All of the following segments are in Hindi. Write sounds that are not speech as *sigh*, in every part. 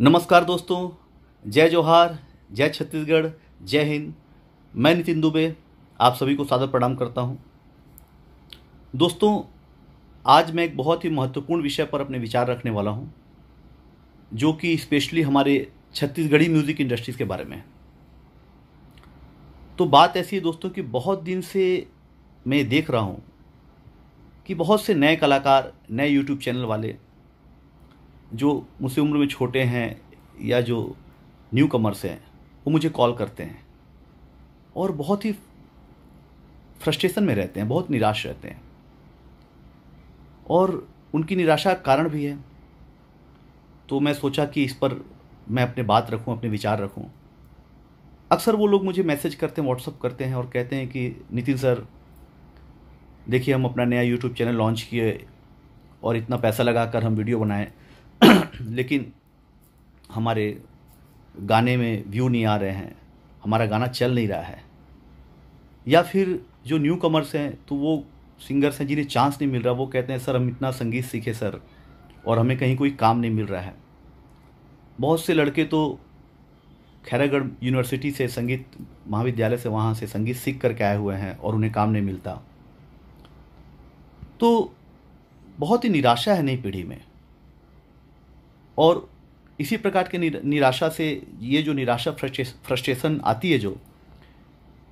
नमस्कार दोस्तों जय जोहार जय छत्तीसगढ़ जय हिंद मैं नितिन दुबे आप सभी को सादर प्रणाम करता हूँ दोस्तों आज मैं एक बहुत ही महत्वपूर्ण विषय पर अपने विचार रखने वाला हूँ जो कि स्पेशली हमारे छत्तीसगढ़ी म्यूज़िक इंडस्ट्रीज़ के बारे में है तो बात ऐसी है दोस्तों कि बहुत दिन से मैं देख रहा हूँ कि बहुत से नए कलाकार नए यूट्यूब चैनल वाले जो मुझसे उम्र में छोटे हैं या जो न्यू कमर्स हैं वो मुझे कॉल करते हैं और बहुत ही फ्रस्ट्रेशन में रहते हैं बहुत निराश रहते हैं और उनकी निराशा कारण भी है तो मैं सोचा कि इस पर मैं अपने बात रखूं अपने विचार रखूं अक्सर वो लोग मुझे मैसेज करते हैं व्हाट्सअप करते हैं और कहते हैं कि नितिन सर देखिए हम अपना नया यूट्यूब चैनल लॉन्च किए और इतना पैसा लगा कर हम वीडियो बनाएं *clears throat* लेकिन हमारे गाने में व्यू नहीं आ रहे हैं हमारा गाना चल नहीं रहा है या फिर जो न्यू कमर्स हैं तो वो सिंगर्स हैं जिन्हें चांस नहीं मिल रहा वो कहते हैं सर हम इतना संगीत सीखे सर और हमें कहीं कोई काम नहीं मिल रहा है बहुत से लड़के तो खैरागढ़ यूनिवर्सिटी से संगीत महाविद्यालय से वहाँ से संगीत सीख करके आए हुए हैं और उन्हें काम नहीं मिलता तो बहुत ही निराशा है नई पीढ़ी में और इसी प्रकार के निराशा से ये जो निराशा फ्रस्ट्रेशन आती है जो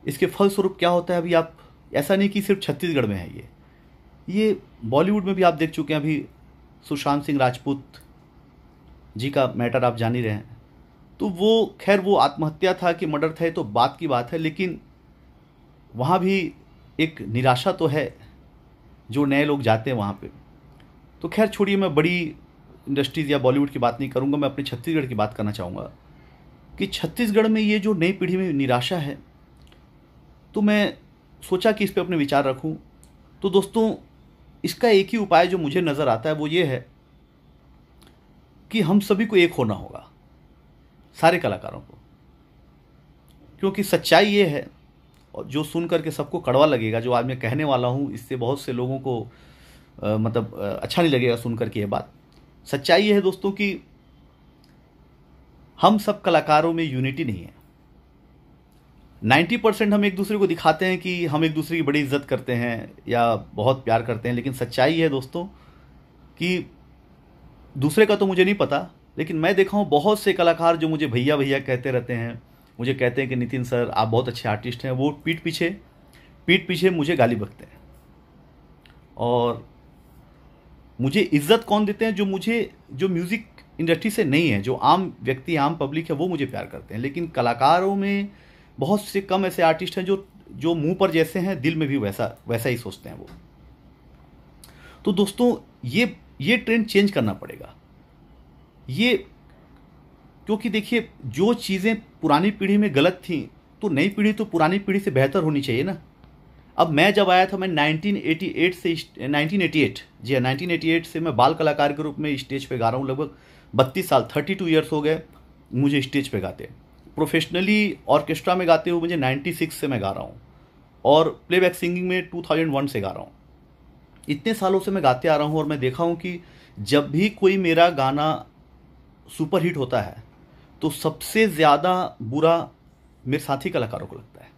इसके फलस्वरूप क्या होता है अभी आप ऐसा नहीं कि सिर्फ छत्तीसगढ़ में है ये ये बॉलीवुड में भी आप देख चुके हैं अभी सुशांत सिंह राजपूत जी का मैटर आप जान ही रहे हैं तो वो खैर वो आत्महत्या था कि मर्डर था तो बात की बात है लेकिन वहाँ भी एक निराशा तो है जो नए लोग जाते हैं वहाँ पे तो खैर छोड़िए मैं बड़ी इंडस्ट्रीज़ या बॉलीवुड की बात नहीं करूँगा मैं अपने छत्तीसगढ़ की बात करना चाहूँगा कि छत्तीसगढ़ में ये जो नई पीढ़ी में निराशा है तो मैं सोचा कि इस पर अपने विचार रखूँ तो दोस्तों इसका एक ही उपाय जो मुझे नज़र आता है वो ये है कि हम सभी को एक होना होगा सारे कलाकारों को क्योंकि सच्चाई ये है और जो सुन करके सबको कड़वा लगेगा जो आज मैं कहने वाला हूँ इससे बहुत से लोगों को आ, मतलब आ, अच्छा नहीं लगेगा सुन करके ये बात सच्चाई यह है दोस्तों कि हम सब कलाकारों में यूनिटी नहीं है 90 परसेंट हम एक दूसरे को दिखाते हैं कि हम एक दूसरे की बड़ी इज्जत करते हैं या बहुत प्यार करते हैं लेकिन सच्चाई है दोस्तों कि दूसरे का तो मुझे नहीं पता लेकिन मैं देखा हूँ बहुत से कलाकार जो मुझे भैया भैया कहते रहते हैं मुझे कहते हैं कि नितिन सर आप बहुत अच्छे आर्टिस्ट हैं वो पीठ पीछे पीठ पीछे मुझे गाली बकते हैं और मुझे इज्जत कौन देते हैं जो मुझे जो म्यूज़िक इंडस्ट्री से नहीं है जो आम व्यक्ति आम पब्लिक है वो मुझे प्यार करते हैं लेकिन कलाकारों में बहुत से कम ऐसे आर्टिस्ट हैं जो जो मुंह पर जैसे हैं दिल में भी वैसा वैसा ही सोचते हैं वो तो दोस्तों ये ये ट्रेंड चेंज करना पड़ेगा ये क्योंकि देखिए जो चीज़ें पुरानी पीढ़ी में गलत थी तो नई पीढ़ी तो पुरानी पीढ़ी से बेहतर होनी चाहिए ना अब मैं जब आया था मैं 1988 से 1988 जी हाँ 1988 से मैं बाल कलाकार के रूप में स्टेज पे गा रहा हूँ लगभग बत्तीस साल 32 इयर्स हो गए मुझे स्टेज पे गाते प्रोफेशनली ऑर्केस्ट्रा में गाते हुए मुझे 96 से मैं गा रहा हूँ और प्लेबैक सिंगिंग में 2001 से गा रहा हूँ इतने सालों से मैं गाते आ रहा हूँ और मैं देखा हूँ कि जब भी कोई मेरा गाना सुपरहिट होता है तो सबसे ज़्यादा बुरा मेरे साथी कलाकारों को लगता है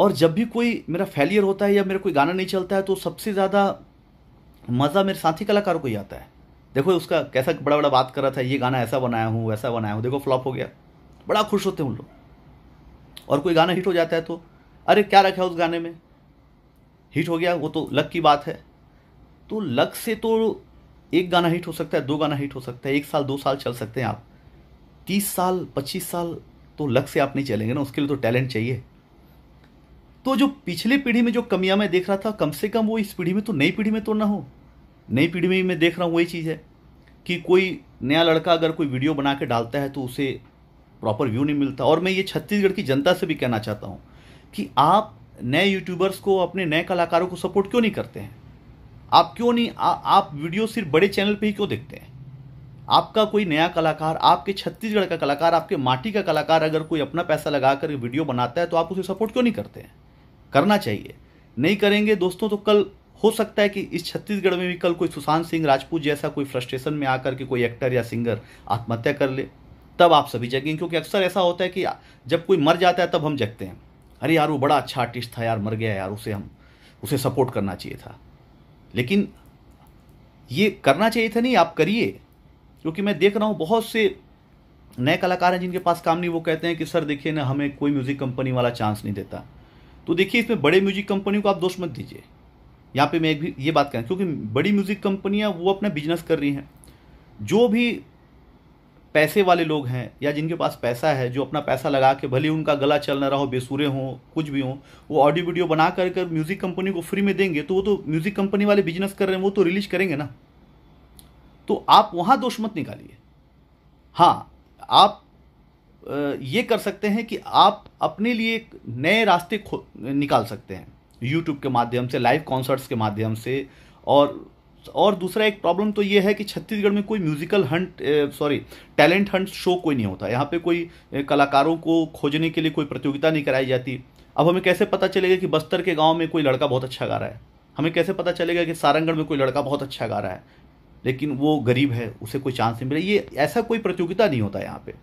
और जब भी कोई मेरा फेलियर होता है या मेरा कोई गाना नहीं चलता है तो सबसे ज़्यादा मज़ा मेरे साथी कलाकारों को ही आता है देखो उसका कैसा बड़ा बड़ा बात कर रहा था ये गाना ऐसा बनाया हूँ वैसा बनाया हूँ देखो फ्लॉप हो गया बड़ा खुश होते हैं उन लोग और कोई गाना हिट हो जाता है तो अरे क्या रखा है उस गाने में हिट हो गया वो तो लक की बात है तो लक से तो एक गाना हिट हो सकता है दो गाना हिट हो सकता है एक साल दो साल चल सकते हैं आप तीस साल पच्चीस साल तो लक से आप नहीं चलेंगे ना उसके लिए तो टैलेंट चाहिए तो जो पिछले पीढ़ी में जो कमियां मैं देख रहा था कम से कम वो इस पीढ़ी में तो नई पीढ़ी में तो ना हो नई पीढ़ी में मैं देख रहा हूँ वही चीज़ है कि कोई नया लड़का अगर कोई वीडियो बना के डालता है तो उसे प्रॉपर व्यू नहीं मिलता और मैं ये छत्तीसगढ़ की जनता से भी कहना चाहता हूँ कि आप नए यूट्यूबर्स को अपने नए कलाकारों को सपोर्ट क्यों नहीं करते हैं आप क्यों नहीं आ, आप वीडियो सिर्फ बड़े चैनल पर ही क्यों देखते हैं आपका कोई नया कलाकार आपके छत्तीसगढ़ का कलाकार आपके माटी का कलाकार अगर कोई अपना पैसा लगा कर वीडियो बनाता है तो आप उसे सपोर्ट क्यों नहीं करते हैं करना चाहिए नहीं करेंगे दोस्तों तो कल हो सकता है कि इस छत्तीसगढ़ में भी कल कोई सुशांत सिंह राजपूत जैसा कोई फ्रस्ट्रेशन में आकर के कोई एक्टर या सिंगर आत्महत्या कर ले तब आप सभी जगें क्योंकि अक्सर ऐसा होता है कि जब कोई मर जाता है तब हम जगते हैं अरे यार वो बड़ा अच्छा आर्टिस्ट था यार मर गया यार उसे हम उसे सपोर्ट करना चाहिए था लेकिन ये करना चाहिए था नहीं आप करिए क्योंकि मैं देख रहा हूँ बहुत से नए कलाकार हैं जिनके पास काम नहीं वो कहते हैं कि सर देखिए ना हमें कोई म्यूज़िक कंपनी वाला चांस नहीं देता तो देखिए इसमें बड़े म्यूजिक कंपनी को आप दोष मत दीजिए यहाँ पे मैं एक भी ये बात करें क्योंकि बड़ी म्यूजिक कंपनियाँ वो अपना बिजनेस कर रही हैं जो भी पैसे वाले लोग हैं या जिनके पास पैसा है जो अपना पैसा लगा के भले उनका गला चल ना रहा हो बेसुरे हों कुछ भी हों वो ऑडियो वीडियो बना कर कर म्यूज़िक कंपनी को फ्री में देंगे तो वो तो म्यूज़िक कंपनी वाले बिजनेस कर रहे हैं वो तो रिलीज करेंगे ना तो आप वहाँ दोष मत निकालिए हाँ आप ये कर सकते हैं कि आप अपने लिए एक नए रास्ते निकाल सकते हैं यूट्यूब के माध्यम से लाइव कॉन्सर्ट्स के माध्यम से और और दूसरा एक प्रॉब्लम तो ये है कि छत्तीसगढ़ में कोई musical hunt sorry talent hunt show कोई नहीं होता यहाँ पे कोई कलाकारों को खोजने के लिए कोई प्रतियोगिता नहीं कराई जाती अब हमें कैसे पता चलेगा कि बस्तर के गांव में कोई लड़का बहुत अच्छा गा रहा है हमें कैसे पता चलेगा कि सारंगढ़ में कोई लड़का बहुत अच्छा गा रहा है लेकिन वो गरीब है उसे कोई चांस नहीं मिला ये ऐसा कोई प्रतियोगिता नहीं होता यहाँ पर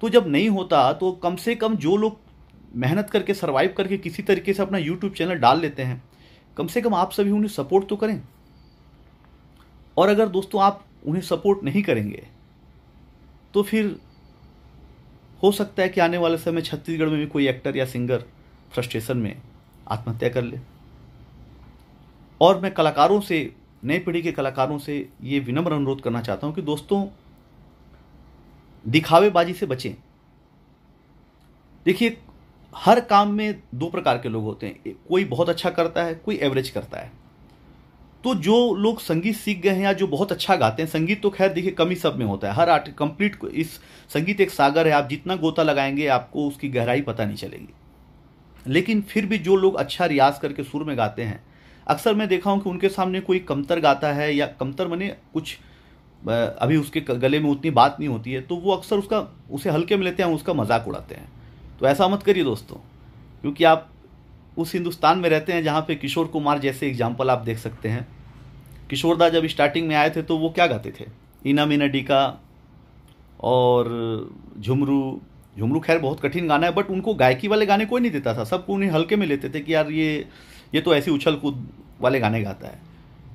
तो जब नहीं होता तो कम से कम जो लोग मेहनत करके सर्वाइव करके किसी तरीके से अपना यूट्यूब चैनल डाल लेते हैं कम से कम आप सभी उन्हें सपोर्ट तो करें और अगर दोस्तों आप उन्हें सपोर्ट नहीं करेंगे तो फिर हो सकता है कि आने वाले समय छत्तीसगढ़ में भी कोई एक्टर या सिंगर फ्रस्ट्रेशन में आत्महत्या कर ले और मैं कलाकारों से नए पीढ़ी के कलाकारों से ये विनम्र अनुरोध करना चाहता हूँ कि दोस्तों दिखावेबाजी से बचें देखिए हर काम में दो प्रकार के लोग होते हैं कोई बहुत अच्छा करता है कोई एवरेज करता है तो जो लोग संगीत सीख गए हैं या जो बहुत अच्छा गाते हैं संगीत तो खैर देखिए कमी सब में होता है हर आर्ट कंप्लीट इस संगीत एक सागर है आप जितना गोता लगाएंगे आपको उसकी गहराई पता नहीं चलेगी लेकिन फिर भी जो लोग अच्छा रियाज करके सुर में गाते हैं अक्सर मैं देखा हूँ कि उनके सामने कोई कमतर गाता है या कमतर मैंने कुछ अभी उसके गले में उतनी बात नहीं होती है तो वो अक्सर उसका उसे हल्के में लेते हैं उसका मजाक उड़ाते हैं तो ऐसा मत करिए दोस्तों क्योंकि आप उस हिंदुस्तान में रहते हैं जहाँ पे किशोर कुमार जैसे एग्जाम्पल आप देख सकते हैं किशोरदा जब स्टार्टिंग में आए थे तो वो क्या गाते थे इना मीना डीका और झुमरू झुमरू खैर बहुत कठिन गाना है बट उनको गायकी वाले गाने कोई नहीं देता था सबको उन्हें हल्के में लेते थे कि यार ये ये तो ऐसी उछल कूद वाले गाने गाता है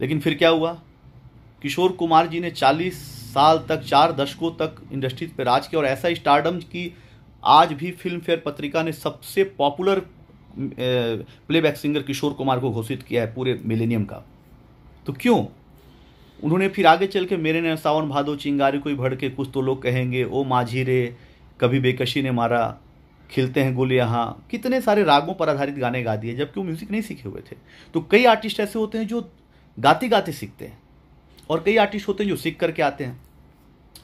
लेकिन फिर क्या हुआ किशोर कुमार जी ने 40 साल तक चार दशकों तक इंडस्ट्रीज पर राज किया और ऐसा स्टारडम की आज भी फिल्म फेयर पत्रिका ने सबसे popular playback singer Kishore Kumar को घोषित किया है पूरे मिलेनियम का तो क्यों उन्होंने फिर आगे चल के मेरे ने सावन भादो चिंगारी कोई ही भड़के कुछ तो लोग कहेंगे ओ माझी रे कभी बेकशी ने मारा खिलते हैं गोले यहाँ कितने सारे रागों पर आधारित गाने गा दिए जबकि वो म्यूज़िक नहीं सीखे हुए थे तो कई आर्टिस्ट ऐसे होते हैं जो गाते गाते सीखते हैं और कई आर्टिस्ट होते हैं जो सीख करके आते हैं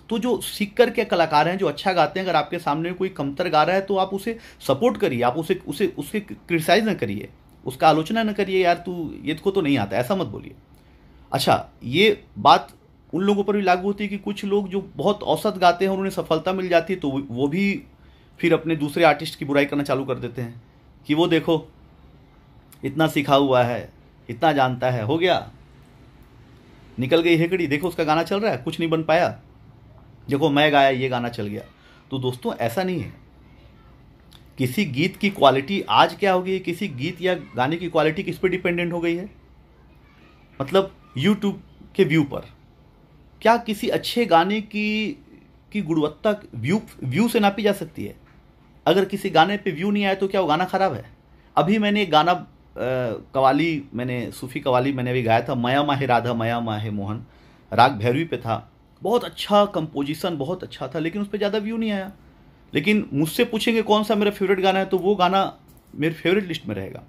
तो जो सीख करके कलाकार हैं जो अच्छा गाते हैं अगर आपके सामने कोई कमतर गा रहा है तो आप उसे सपोर्ट करिए आप उसे उसे उसके क्रिटिसाइज ना करिए उसका आलोचना ना करिए यार तू ये को तो, तो नहीं आता ऐसा मत बोलिए अच्छा ये बात उन लोगों पर भी लागू होती है कि कुछ लोग जो बहुत औसत गाते हैं और उन्हें सफलता मिल जाती है तो वो भी फिर अपने दूसरे आर्टिस्ट की बुराई करना चालू कर देते हैं कि वो देखो इतना सीखा हुआ है इतना जानता है हो गया निकल गई हेकड़ी देखो उसका गाना चल रहा है कुछ नहीं बन पाया देखो मैं गाया ये गाना चल गया तो दोस्तों ऐसा नहीं है किसी गीत की क्वालिटी आज क्या हो गई है किसी गीत या गाने की क्वालिटी किस पर डिपेंडेंट हो गई है मतलब यूट्यूब के व्यू पर क्या किसी अच्छे गाने की की गुणवत्ता व्यू व्यू से नापी जा सकती है अगर किसी गाने पे व्यू नहीं आए तो क्या वो गाना खराब है अभी मैंने एक गाना कवाली मैंने सूफ़ी कवाली मैंने भी गाया था मया माहे राधा मया माहे मोहन राग भैरवी पे था बहुत अच्छा कंपोजिशन बहुत अच्छा था लेकिन उस पर ज़्यादा व्यू नहीं आया लेकिन मुझसे पूछेंगे कौन सा मेरा फेवरेट गाना है तो वो गाना मेरे फेवरेट लिस्ट में रहेगा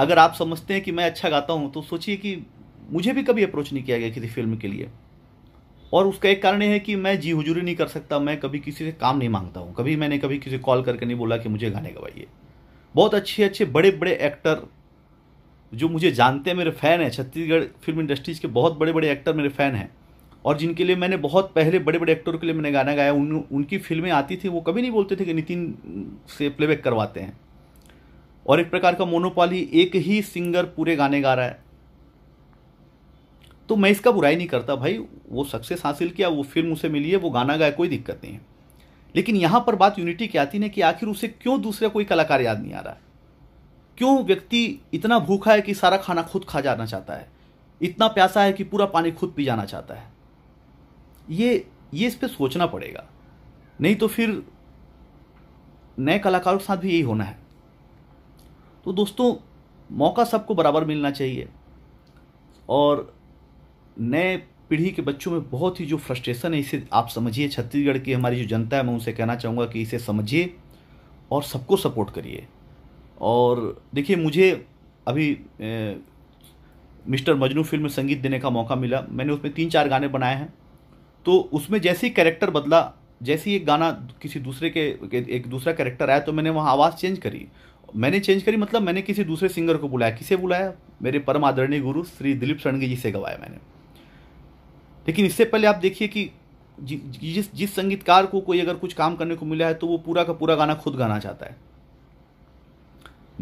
अगर आप समझते हैं कि मैं अच्छा गाता हूँ तो सोचिए कि मुझे भी कभी अप्रोच नहीं किया गया किसी फिल्म के लिए और उसका एक कारण यह है कि मैं जी हुजूरी नहीं कर सकता मैं कभी किसी से काम नहीं मांगता हूँ कभी मैंने कभी किसी कॉल करके नहीं बोला कि मुझे गाने गवाइए बहुत अच्छे अच्छे बड़े बड़े एक्टर जो मुझे जानते हैं मेरे फ़ैन हैं छत्तीसगढ़ फिल्म इंडस्ट्रीज़ के बहुत बड़े बड़े एक्टर मेरे फ़ैन हैं और जिनके लिए मैंने बहुत पहले बड़े बड़े एक्टरों के लिए मैंने गाना गाया उन उनकी फिल्में आती थी वो कभी नहीं बोलते थे कि नितिन से प्लेबैक करवाते हैं और एक प्रकार का मोनोपाली एक ही सिंगर पूरे गाने गा रहा है तो मैं इसका बुराई नहीं करता भाई वो सक्सेस हासिल किया वो फिल्म उसे मिली है वो गाना गाया कोई दिक्कत नहीं है लेकिन यहाँ पर बात यूनिटी की आती है कि आखिर उसे क्यों दूसरा कोई कलाकार याद नहीं आ रहा है क्यों व्यक्ति इतना भूखा है कि सारा खाना खुद खा जाना चाहता है इतना प्यासा है कि पूरा पानी खुद पी जाना चाहता है ये ये इस पर सोचना पड़ेगा नहीं तो फिर नए कलाकारों के साथ भी यही होना है तो दोस्तों मौका सबको बराबर मिलना चाहिए और नए पीढ़ी के बच्चों में बहुत ही जो फ्रस्ट्रेशन है इसे आप समझिए छत्तीसगढ़ की हमारी जो जनता है मैं उनसे कहना चाहूँगा कि इसे समझिए और सबको सपोर्ट करिए और देखिए मुझे अभी ए, मिस्टर मजनू फिल्म में संगीत देने का मौका मिला मैंने उसमें तीन चार गाने बनाए हैं तो उसमें जैसे ही कैरेक्टर बदला जैसे ही एक गाना किसी दूसरे के एक दूसरा कैरेक्टर आया तो मैंने वहाँ आवाज़ चेंज करी मैंने चेंज करी मतलब मैंने किसी दूसरे सिंगर को बुलाया किसे बुलाया मेरे परम आदरणीय गुरु श्री दिलीप रणगी जी से गवाया मैंने लेकिन इससे पहले आप देखिए कि जि, जिस जिस संगीतकार को कोई अगर कुछ काम करने को मिला है तो वो पूरा का पूरा गाना खुद गाना चाहता है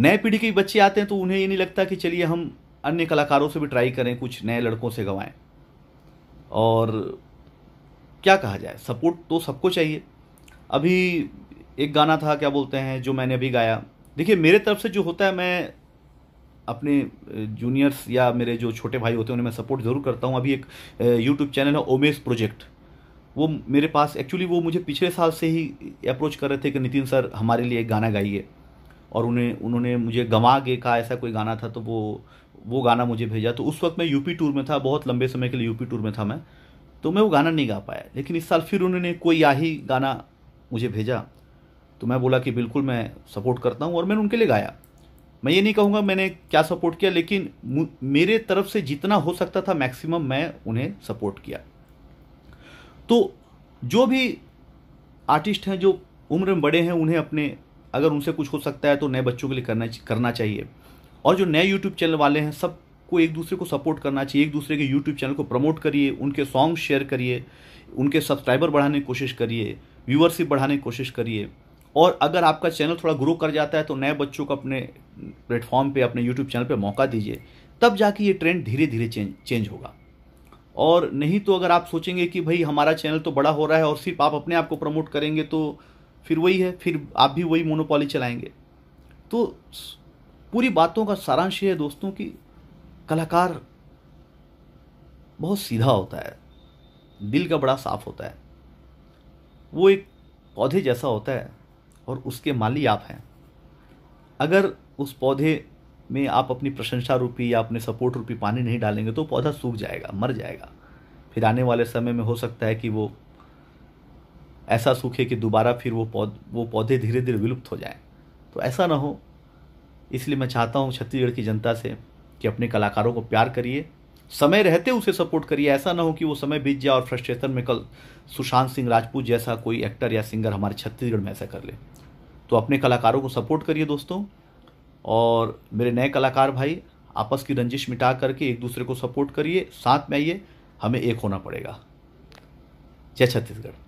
नए पीढ़ी के बच्चे आते हैं तो उन्हें ये नहीं लगता कि चलिए हम अन्य कलाकारों से भी ट्राई करें कुछ नए लड़कों से गवाएं और क्या कहा जाए सपोर्ट तो सबको चाहिए अभी एक गाना था क्या बोलते हैं जो मैंने अभी गाया देखिए मेरे तरफ से जो होता है मैं अपने जूनियर्स या मेरे जो छोटे भाई होते हैं उन्हें मैं सपोर्ट ज़रूर करता हूँ अभी एक यूट्यूब चैनल है ओमेस प्रोजेक्ट वो मेरे पास एक्चुअली वो मुझे पिछले साल से ही अप्रोच कर रहे थे कि नितिन सर हमारे लिए एक गाना गाइए और उन्हें उन्होंने मुझे गंवा गे का ऐसा कोई गाना था तो वो वो गाना मुझे भेजा तो उस वक्त मैं यूपी टूर में था बहुत लंबे समय के लिए यूपी टूर में था मैं तो मैं वो गाना नहीं गा पाया लेकिन इस साल फिर उन्होंने कोई याही गाना मुझे भेजा तो मैं बोला कि बिल्कुल मैं सपोर्ट करता हूँ और मैंने उनके लिए गाया मैं ये नहीं कहूँगा मैंने क्या सपोर्ट किया लेकिन मेरे तरफ से जितना हो सकता था मैक्सिमम मैं उन्हें सपोर्ट किया तो जो भी आर्टिस्ट हैं जो उम्र में बड़े हैं उन्हें अपने अगर उनसे कुछ हो सकता है तो नए बच्चों के लिए करना करना चाहिए और जो नए यूट्यूब चैनल वाले हैं सबको एक दूसरे को सपोर्ट करना चाहिए एक दूसरे के यूट्यूब चैनल को प्रमोट करिए उनके सॉन्ग शेयर करिए उनके सब्सक्राइबर बढ़ाने की कोशिश करिए व्यूअरशिप बढ़ाने की कोशिश करिए और अगर आपका चैनल थोड़ा ग्रो कर जाता है तो नए बच्चों को अपने प्लेटफॉर्म पे अपने यूट्यूब चैनल पे मौका दीजिए तब जाके ये ट्रेंड धीरे धीरे चेंज चेंज होगा और नहीं तो अगर आप सोचेंगे कि भाई हमारा चैनल तो बड़ा हो रहा है और सिर्फ आप अपने आप को प्रमोट करेंगे तो फिर वही है फिर आप भी वही मोनोपॉली चलाएंगे तो पूरी बातों का सारांश है दोस्तों कि कलाकार बहुत सीधा होता है दिल का बड़ा साफ होता है वो एक पौधे जैसा होता है और उसके माली आप हैं अगर उस पौधे में आप अपनी प्रशंसा रूपी या अपने सपोर्ट रूपी पानी नहीं डालेंगे तो पौधा सूख जाएगा मर जाएगा फिर आने वाले समय में हो सकता है कि वो ऐसा सूखे कि दोबारा फिर वो पौध वो पौधे धीरे धीरे विलुप्त हो जाएं तो ऐसा ना हो इसलिए मैं चाहता हूँ छत्तीसगढ़ की जनता से कि अपने कलाकारों को प्यार करिए समय रहते उसे सपोर्ट करिए ऐसा ना हो कि वो समय बीत जाए और फ्रस्ट्रेशन में कल सुशांत सिंह राजपूत जैसा कोई एक्टर या सिंगर हमारे छत्तीसगढ़ में ऐसा कर ले तो अपने कलाकारों को सपोर्ट करिए दोस्तों और मेरे नए कलाकार भाई आपस की रंजिश मिटा करके एक दूसरे को सपोर्ट करिए साथ में आइए हमें एक होना पड़ेगा जय छत्तीसगढ़